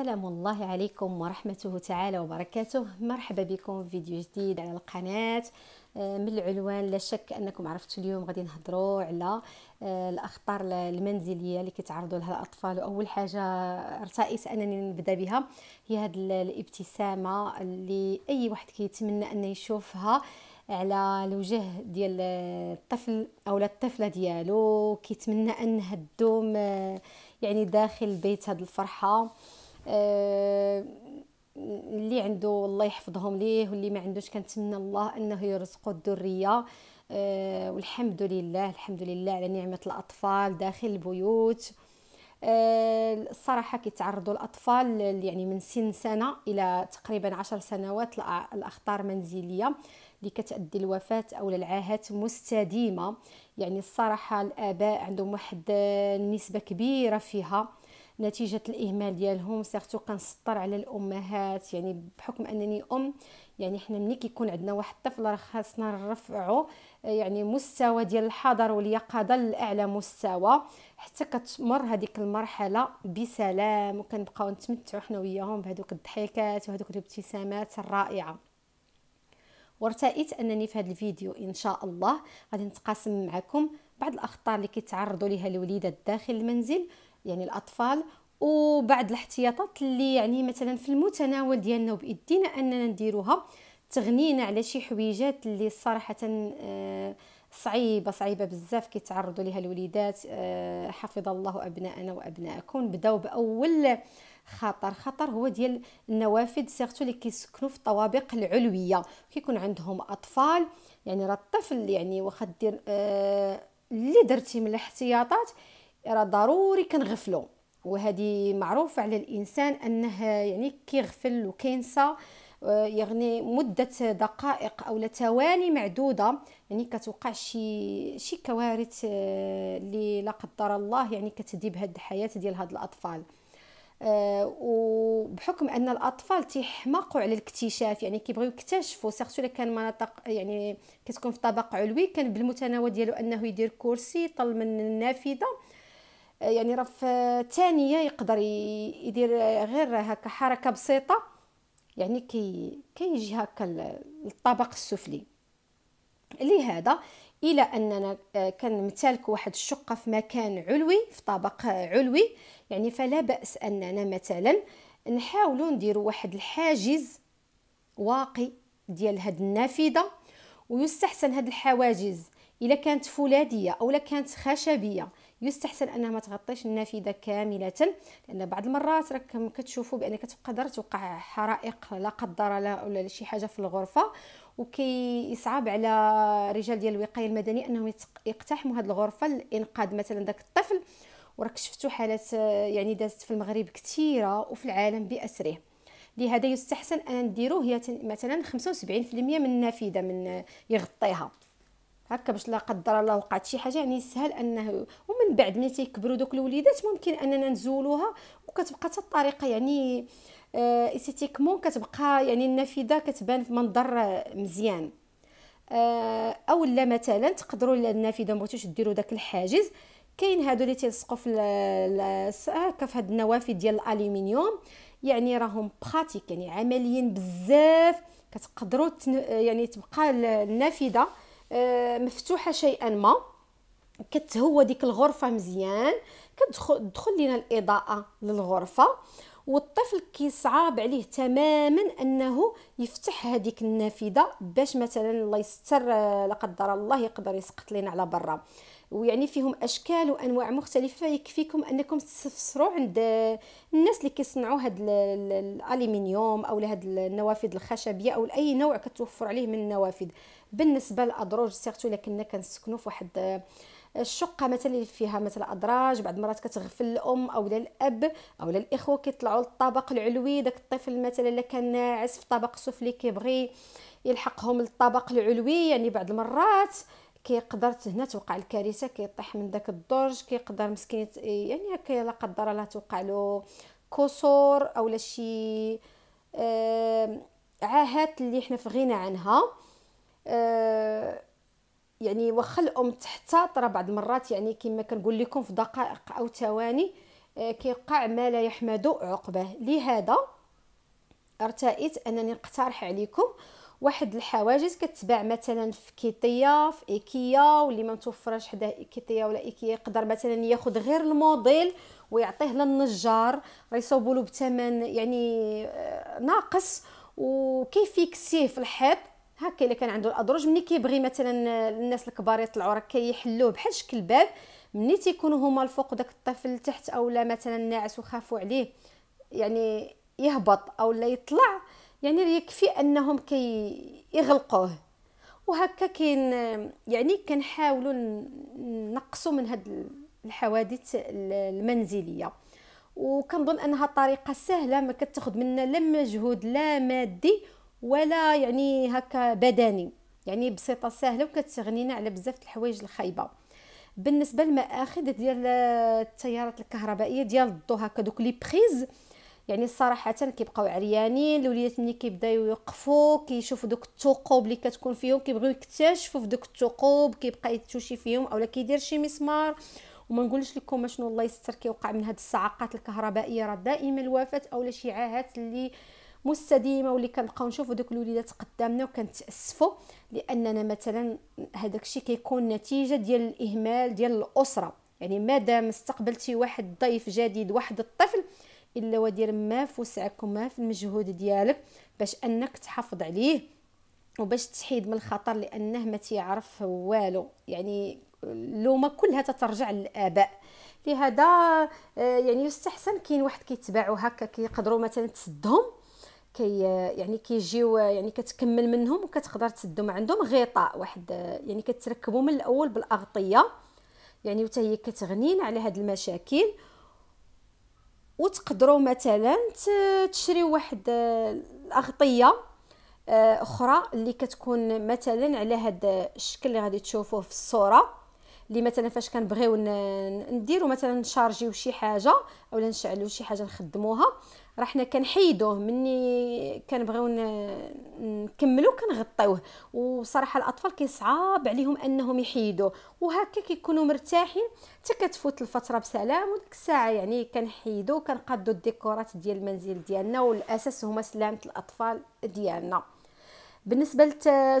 السلام الله عليكم ورحمته تعالى وبركاته مرحبا بكم في فيديو جديد على القناة آه، من العنوان لا شك انكم عرفتوا اليوم غادي نهضروا على آه، الاخطار المنزليه اللي كيتعرضوا لها الاطفال واول حاجه ارتئيت انني نبدا بها هي هذه الابتسامه اللي اي واحد كيتمنى ان يشوفها على الوجه ديال الطفل او الطفله ديالو كيتمنى انها تدوم آه، يعني داخل البيت هاد الفرحه آه، اللي عنده الله يحفظهم ليه واللي ما عندوش كنتمنى الله انه يرزقه الذريه آه، والحمد لله الحمد لله على نعمه الاطفال داخل البيوت آه، الصراحه كيتعرضوا الاطفال يعني من سن سنه الى تقريبا عشر سنوات لاخطار منزليه اللي كتؤدي الوفاه او للعاهات مستديمه يعني الصراحه الاباء عندهم واحد النسبه كبيره فيها نتيجه الاهمال ديالهم سيرتو كنسطر على الامهات يعني بحكم انني ام يعني حنا ملي كيكون عندنا واحد الطفل راه خاصنا نرفعو آه، يعني مستوى ديال الحضر واليقظه لاعلى مستوى حتى كتمر هذيك المرحله بسلام وكنبقاو نتمتعو حنا وياهم بهذوك الضحكات وهذوك الابتسامات الرائعه وارتأيت انني في هذا الفيديو ان شاء الله غادي نتقاسم معكم بعض الاخطار اللي كيتعرضوا ليها الوليدات داخل المنزل يعني الاطفال وبعد الاحتياطات اللي يعني مثلا في المتناول ديالنا وبايدينا اننا نديروها تغنينا على شي حويجات اللي صراحه آه، صعيبه صعيبه بزاف كيتعرضوا ليها الوليدات آه، حفظ الله ابناءنا وابناءكم بداو باول خطر خطر هو ديال النوافذ سيغتو اللي كيسكنوا في الطوابق العلويه كيكون عندهم اطفال يعني راه الطفل يعني واخا دير آه، اللي درتي من الاحتياطات راه ضروري كنغفلو وهذه معروف على الانسان انه يعني كيغفل وكينسى يعني مدة دقائق أو ثواني معدودة يعني كتوقع شي شي كوارث آه، اللي لا قدر الله يعني كتدي بهاد الحياة ديال هاد الأطفال آه، وبحكم ان الاطفال تيحماقوا على الاكتشاف يعني كيبغيو يكتشفوا سيرتو الا كان مناطق يعني كتكون في طبق علوي كان بالمتناول ديالو انه يدير كرسي طل من النافذه يعني راه في يقدر يدير غير هكا حركه بسيطه يعني كي كيجي هكا الطبق السفلي لهذا الى اننا آه، كنمتلك واحد الشقه في مكان علوي في طبق علوي يعني فلا باس اننا مثلا نحاول نديروا واحد الحاجز واقي ديال هاد النافذه ويستحسن هاد الحواجز الا كانت فولاذيه او كانت خشبيه يستحسن انها ما تغطيش النافذه كامله لان بعض المرات راك كتشوفوا بان كتقدر توقع حرائق لا قدر الله ولا شي حاجه في الغرفه وكيصعب على رجال ديال الوقايه المدنيه انهم يقتحموا هذه الغرفه لانقاذ مثلا داك الطفل وراك شفتوا حالات يعني دازت في المغرب كثيره وفي العالم باسره لهذا يستحسن ان نديروه هي مثلا 75% من النافذه من يغطيها هكا باش لا قدر الله وقعت شي حاجه يعني سهل انه ومن بعد ملي تيكبروا دوك الوليدات ممكن اننا نزولوها وكتبقى حتى الطريقه يعني آه استيتيكمون كتبقى يعني النافذه كتبان في منظر مزيان آه اولا مثلا تقدروا النافذه مبغيتوش ديروا داك الحاجز كاين هادو اللي تيلصقوا في هكا في هاد النوافذ ديال الالومنيوم يعني راهم براتيك يعني عمليين بزاف كتقدروا يعني تبقى النافذه آه، مفتوحه شيئا ما كتهوى ديك الغرفه مزيان كتدخل لينا الاضاءه للغرفه والطفل كيصعب عليه تماما انه يفتح هذيك النافذه باش مثلا الله يستر آه، لا قدر الله يقدر يسقط لنا على برا ويعني فيهم اشكال وانواع مختلفه يكفيكم انكم تستفسروا عند آه، الناس اللي كيصنعوا هاد الالومنيوم او هاد النوافذ الخشبيه او اي نوع كتوفر عليه من النوافذ بالنسبه للادراج سيرتو الا كنا كنسكنوا في واحد آه، الشقه مثلا اللي فيها مثلا ادراج بعض المرات كتغفل الام او الاب او الاخوه كيطلعوا للطابق العلوي داك الطفل مثلا الا كان ناعس في الطابق السفلي كيبغي يلحقهم للطابق العلوي يعني بعض المرات كيقدر هنا توقع الكارثه كيطيح من داك الدرج كيقدر مسكين يعني هكا لا قدر الله توقع له كسور اولا شي عاهات اللي حنا في غنى عنها آه، يعني واخا الام تحتاط راه بعض المرات يعني كما كنقول لكم في دقائق او ثواني آه، كيوقع ما لا يحمد عقبه لهذا ارتأيت انني نقترح عليكم واحد الحواجز كتباع مثلا في كيطيا في ايكيا واللي ما متوفرش حدا ايكيا ولا ايكيا يقدر مثلا ياخذ غير الموديل ويعطيه للنجار راه يصوبوا له بثمن يعني آه، ناقص يكسيه في الحيط هكا الا كان عنده الادرج ملي كيبغي مثلا الناس الكبار يطلعوا راه كيحلوه بحال شكل باب ملي تيكونوا هما الفوق داك الطفل لتحت اولا مثلا ناعس وخافوا عليه يعني يهبط اولا يطلع يعني يكفي انهم كيغلقوه يغلقوه وهكا كاين يعني كنحاولوا نقصوا من هاد الحوادث المنزليه وكنظن انها طريقه سهله ما كتاخذ منا لا مجهود لا مادي ولا يعني هكا بدني يعني بسيطه سهله وكتغنينا على بزاف الحوايج الخايبه بالنسبه للمآخذ ديال التيارات الكهربائيه ديال الضو هكا دوك لي بريز يعني صراحه كيبقاو عريانين الوليدات ملي كيبداو يوقفوا كيشوفوا دوك الثقوب اللي كتكون فيهم كيبغيو يكتشفوا في دوك الثقوب كيبقى يتوشي فيهم اولا كيدير شي مسمار وما نقولش لكم شنو الله يستر كيوقع من هاد الصعقات الكهربائيه راه دائما الوفاه اولا شعاعات اللي مستديمه واللي كنبقاو نشوفوا دوك الوليدات قدامنا وكنتاسفوا لاننا مثلا هذاك الشيء كيكون نتيجه ديال الاهمال ديال الاسره يعني مادام استقبلتي واحد ضيف جديد واحد الطفل الا ودير ما في وسعك وما في المجهود ديالك باش انك تحافظ عليه وباش تحيد من الخطر لانه ما تيعرف والو يعني اللومه كلها تترجع للاباء لهذا آه، يعني يستحسن كاين واحد كيتباعوا هكا كيقدروا مثلا تسدهم كي يعني كيجيو يعني كتكمل منهم وكتقدر تسدو ما عندهم غطاء واحد يعني كتركبو من الاول بالاغطيه يعني وتا هي كتغنينا على هاد المشاكل وتقدروا مثلا تشريو واحد الاغطيه آه، اخرى اللي كتكون مثلا على هاد الشكل اللي غادي تشوفوه في الصوره اللي مثلا فاش كنبغيو نديرو مثلا نشارجيو شي حاجه اولا نشعلو شي حاجه نخدموها راه حنا كنحيدوه مني كنبغيو نكملو كنغطيوه وصراحه الاطفال كيصعاب عليهم انهم يحيدوه وهكا كيكونوا مرتاحين حتى كتفوت الفتره بسلام وديك الساعه يعني كنحيدو كنقادو الديكورات ديال المنزل ديالنا والاساس هما سلامه الاطفال ديالنا بالنسبه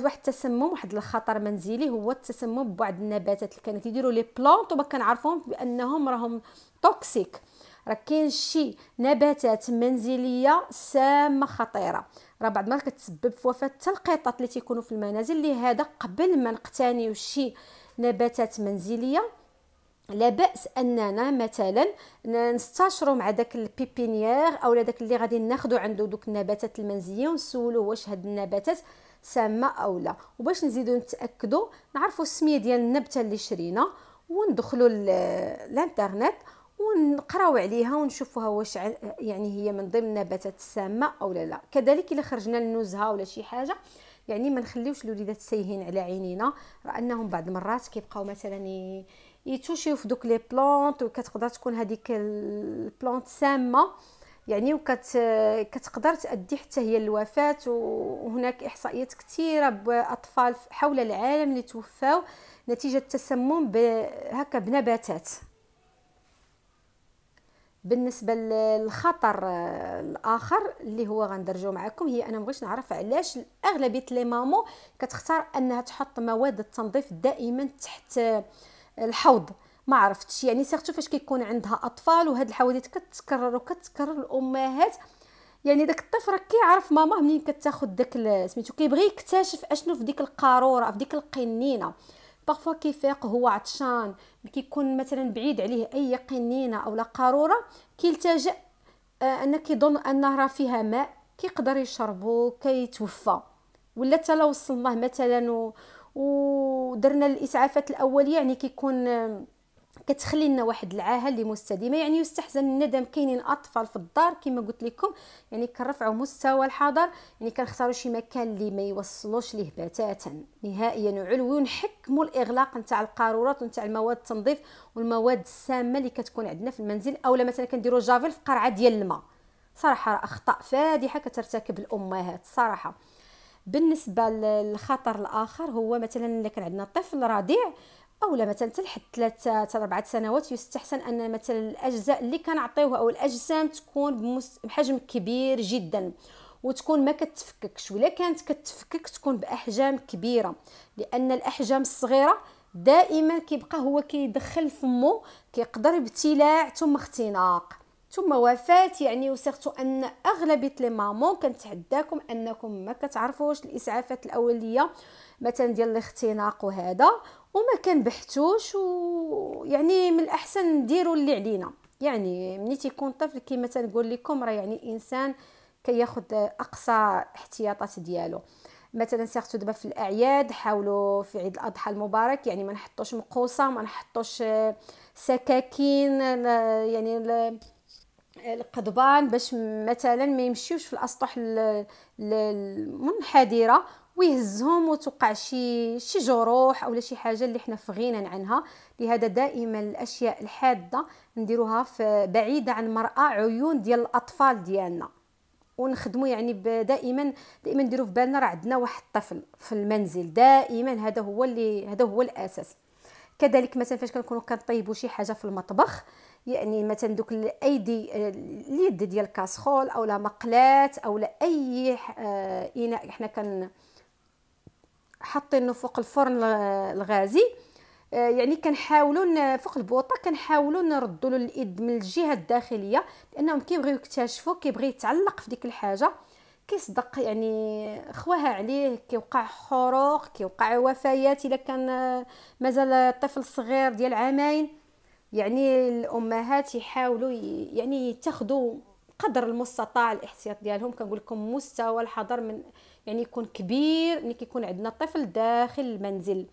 لواحد التسمم واحد الخطر منزلي هو التسمم ببعض النباتات اللي كانوا كيديروا لي بلونط وما كنعرفوهم بانهم راهم توكسيك راه كاين شي نباتات منزليه سامه خطيره راه بعض المرات كتسبب في وفاه حتى القطط اللي تيكونوا في المنازل لهذا قبل ما نقتنيو شي نباتات منزليه لا باس اننا مثلا نستشروا مع داك البيبينيير اولا داك اللي غادي ناخذوا عنده دوك النباتات المنزليه ونسولوه واش هاد النباتات سامه او لا وباش نزيدو نتاكدوا نعرفوا السميه ديال النبته اللي شرينا وندخلوا الانترنت ونقراو عليها ونشوفوها واش يعني هي من ضمن النباتات السامه او لا لا كذلك الا خرجنا للنزهه ولا شي حاجه يعني ما نخليوش الوليدات سايهين على عينينا راه انهم بعض المرات كيبقاو مثلا يتوشيو في دوك لي بلونط وكتقدر تكون هذيك البلونط سامه يعني وكت كتقدر تؤدي حتى هي للوفاه وهناك احصائيات كثيره باطفال حول العالم اللي توفاو نتيجه التسمم هكا بنباتات بالنسبه للخطر آه، الاخر اللي هو غندرجو معكم هي انا مبغيتش نعرف علاش اغلبيه لي مامو كتختار انها تحط مواد التنظيف دائما تحت آه، الحوض ما عرفتش يعني سيرتو فاش كيكون عندها اطفال وهاد الحوادث كتكرر وكتكرر الامهات يعني داك الطفل راه كيعرف ماما منين كتاخد داك سميتو كيبغي يكتشف اشنو في ديك القاروره في ديك القنينه بارفوا كيفيق هو عطشان كيكون مثلا بعيد عليه اي قنينه او لا قاروره كيلتجا آه، ان كيظن ان راه فيها ماء كيقدر يشربو كيتوفى ولا حتى لو وصلناه مثلا ودرنا الاسعافات الاوليه يعني كيكون كتخلي لنا واحد العاهه اللي مستديمه يعني يستحزن الندم كاينين اطفال في الدار كما قلت لكم يعني كنرفعوا مستوى الحضر يعني كنختاروا شي مكان اللي ما يوصلوش ليه بتاتا نهائيا وعلوي ونحكموا الاغلاق نتاع القارورات ونتاع المواد التنظيف والمواد السامه اللي كتكون عندنا في المنزل اولا مثلا كنديروا جافيل في قرعه ديال الماء صراحه راه اخطاء فادحه كترتكب الامهات صراحه بالنسبه للخطر الاخر هو مثلا الا كان عندنا طفل رضيع اولا مثلا حتى لحد ثلاثة اربعة سنوات يستحسن ان مثلا الاجزاء اللي كنعطيوها او الاجسام تكون بحجم كبير جدا وتكون ما كتفككش ولا كانت كتفكك تكون باحجام كبيره لان الاحجام الصغيره دائما كيبقى هو كيدخل فمو كيقدر ابتلاع ثم اختناق ثم وفاة يعني وصرت ان اغلبيه لي مامون كنتعداكم انكم ما كتعرفوش الاسعافات الاوليه مثلا ديال الاختناق وهذا وما كنبحثوش ويعني من الاحسن نديروا اللي علينا يعني ملي تيكون طفل كيما تنقول لكم راه يعني الانسان كياخذ اقصى احتياطات ديالو مثلا سيرتو دابا في الاعياد حاولوا في عيد الاضحى المبارك يعني ما نحطوش مقوصه ما نحطوش سكاكين يعني القضبان باش مثلا ما يمشيوش في الاسطح المنحدره ويهزهم وتوقع شي شي جروح اولا شي حاجه اللي حنا فغينا عنها لهذا دائما الاشياء الحاده نديروها في بعيده عن المراه عيون ديال الاطفال ديالنا ونخدموا يعني دائما دائما نديروا في بالنا راه عندنا واحد الطفل في المنزل دائما هذا هو اللي هذا هو الاساس كذلك مثلا فاش كنكونوا كنطيبوا شي حاجه في المطبخ يعني مثلا دوك الايدي اليد ديال الكاسخول او لا مقلات او لا اي آه، اناء حنا كن حاطينه فوق الفرن الغازي آه، يعني كنحاولوا فوق البوطه كنحاولوا نردوا له اليد من الجهه الداخليه لانهم كيبغيو يكتشفوا كيبغي يتعلق في ديك الحاجه كيصدق يعني خواها عليه كيوقع حروق كيوقع وفيات الا كان آه، مازال الطفل الصغير ديال عامين يعني الامهات يحاولوا يعني يتخذوا قدر المستطاع الاحتياط ديالهم كنقول لكم مستوى الحذر من يعني يكون كبير ملي كيكون عندنا طفل داخل المنزل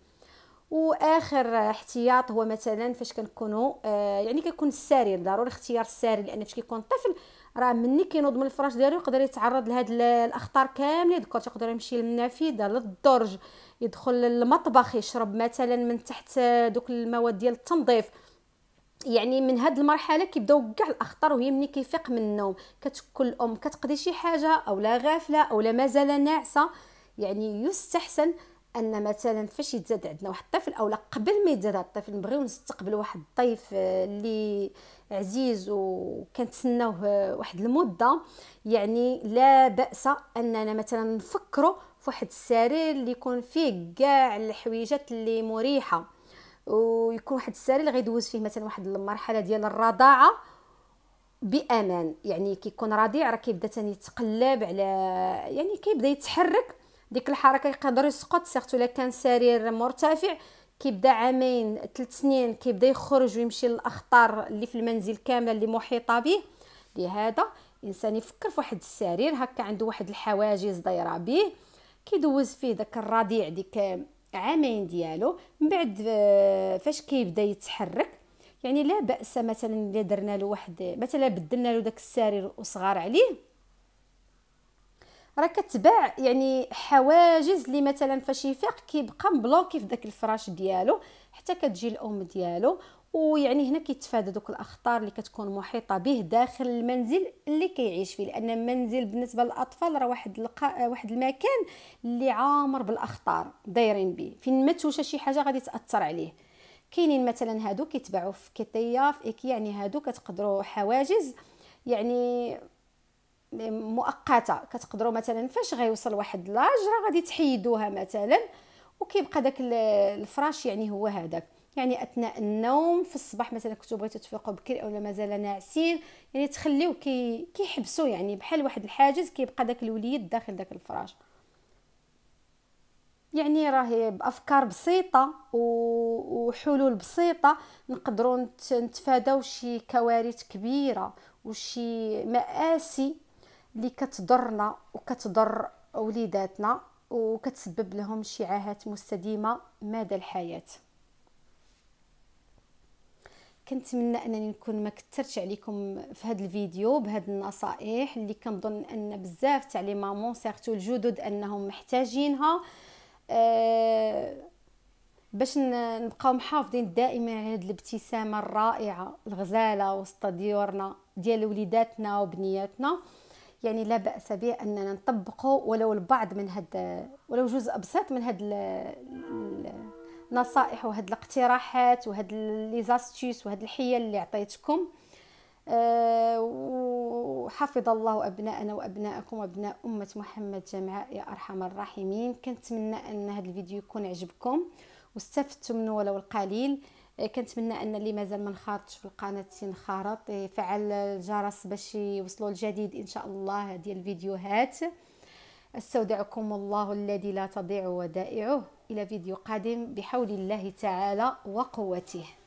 واخر احتياط هو مثلا فاش كنكونوا آه يعني كيكون السرير ضروري اختيار السرير لان فاش كيكون طفل راه مني كينوض من الفراش ديالو يقدر يتعرض لهاد الاخطار كامله دكا تقدر يمشي للنافذه للدرج يدخل للمطبخ يشرب مثلا من تحت دوك المواد ديال التنظيف يعني من هاد المرحله كيبداو كاع الاخطار وهي مني كيفيق من النوم كتكون الام كتقضي شي حاجه اولا غافله اولا مازال ناعسه يعني يستحسن ان مثلا فاش يتزاد عندنا واحد الطفل اولا قبل ما يتزاد هذا الطفل نبغيو نستقبل واحد الضيف آه، اللي عزيز وكنتسناوه آه، واحد المده يعني لا باس اننا مثلا نفكروا في واحد السرير اللي يكون فيه كاع الحويجات اللي مريحه ويكون واحد السرير اللي غيدوز فيه مثلا واحد المرحله ديال الرضاعه بامان يعني كيكون رضيع راه كيبدا تاني يتقلب على يعني كيبدا يتحرك ديك الحركه يقدر يسقط سيرتو الا كان سرير مرتفع كيبدا عامين ثلاث سنين كيبدا يخرج ويمشي للاخطار اللي في المنزل كامله اللي محيطه به لهذا الانسان يفكر في واحد السرير هكا عنده واحد الحواجز دايره به كيدوز فيه داك الرضيع ديك عامين ديالو من بعد آه، فاش كيبدا يتحرك يعني لا باس مثلا الا درنا له واحد مثلا بدلنا له داك السرير وصغار عليه راه كتباع يعني حواجز اللي مثلا فاش يفيق كيبقى مبلوكي في داك الفراش ديالو حتى كتجي الام ديالو ويعني هنا كيتفادى دوك الاخطار اللي كتكون محيطه به داخل المنزل اللي كيعيش فيه لان المنزل بالنسبه للاطفال راه واحد لقاء واحد المكان اللي عامر بالاخطار دايرين به فين ما توشى شي حاجه غادي تاثر عليه كاينين مثلا هادو كيتباعوا في كيطيا في ايكيا يعني هادو كتقدروا حواجز يعني مؤقته كتقدروا مثلا فاش غيوصل واحد لاج راه غادي تحيدوها مثلا وكيبقى داك الفراش يعني هو هذاك يعني اثناء النوم في الصباح مثلا كنتو بغيتو تفيقوا بكري اولا مازال ناعسين يعني تخليو كي كيحبسوا يعني بحال واحد الحاجز كيبقى داك الوليد داخل داك الفراش يعني راهي بافكار بسيطه وحلول بسيطه نقدروا نتفاداو شي كوارث كبيره وشي مآسي اللي كتضرنا وكتضر وليداتنا وكتسبب لهم شعاعات مستديمه مدى الحياه كنتمنى انني نكون ما كثرتش عليكم في هذا الفيديو بهاد النصائح اللي كنظن ان بزاف تاع لي مامون سيرتو الجدد انهم محتاجينها أه باش نبقاو محافظين دائما على هذه الابتسامه الرائعه الغزاله وسط ديورنا ديال وليداتنا وبنياتنا يعني لا باس به اننا نطبقه ولو البعض من هاد ولو جزء بسيط من هاد النصائح وهاد الاقتراحات وهاد لي زاستيس وهاد الحيل اللي عطيتكم أه وحفظ الله ابناءنا وابناءكم وابناء امه محمد جمعاء يا ارحم الراحمين كنتمنى ان هذا الفيديو يكون عجبكم واستفدتم منه ولو القليل آه، كنتمنى ان اللي مازال ما نخرطش في القناه ينخرط يفعل آه، الجرس باش يوصلوا الجديد ان شاء الله ديال الفيديوهات استودعكم الله الذي لا تضيع ودائعه الى فيديو قادم بحول الله تعالى وقوته